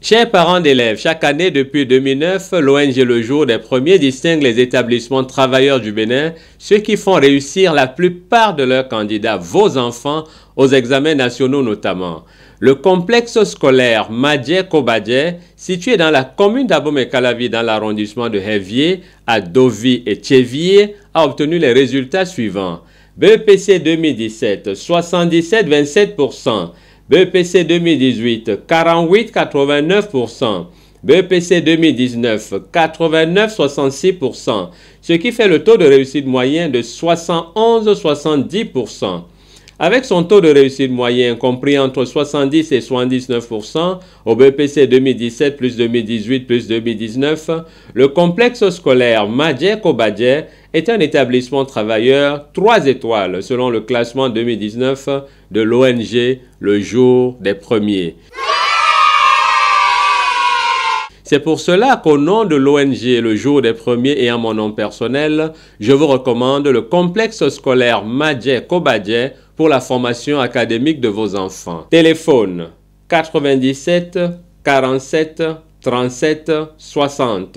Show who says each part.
Speaker 1: Chers parents d'élèves, chaque année depuis 2009, l'ONG Le Jour des Premiers distingue les établissements travailleurs du Bénin, ceux qui font réussir la plupart de leurs candidats, vos enfants, aux examens nationaux notamment. Le complexe scolaire Madje Kobadje, situé dans la commune d'Abomey-Calavi dans l'arrondissement de Hevier, à Dovi et Tchévier, a obtenu les résultats suivants. BEPC 2017, 77,27%. BPC 2018, 48,89%. BPC 2019, 89,66%, ce qui fait le taux de réussite moyen de 71,70%. Avec son taux de réussite moyen compris entre 70 et 79% au BPC 2017 plus 2018 plus 2019, le complexe scolaire Majek Kobadje est un établissement travailleur 3 étoiles selon le classement 2019 de l'ONG Le Jour des Premiers. C'est pour cela qu'au nom de l'ONG Le Jour des Premiers et en mon nom personnel, je vous recommande le complexe scolaire Madje Kobadje pour la formation académique de vos enfants. Téléphone 97 47 37 60.